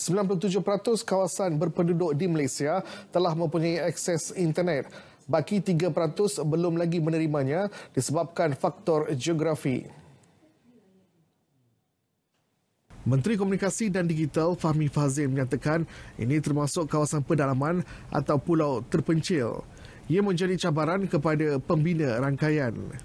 97% kawasan berpenduduk di Malaysia telah mempunyai akses internet. Baki 3% belum lagi menerimanya disebabkan faktor geografi. Menteri Komunikasi dan Digital Fahmi Fazil menyatakan ini termasuk kawasan pedalaman atau pulau terpencil. Ia menjadi cabaran kepada pembina rangkaian.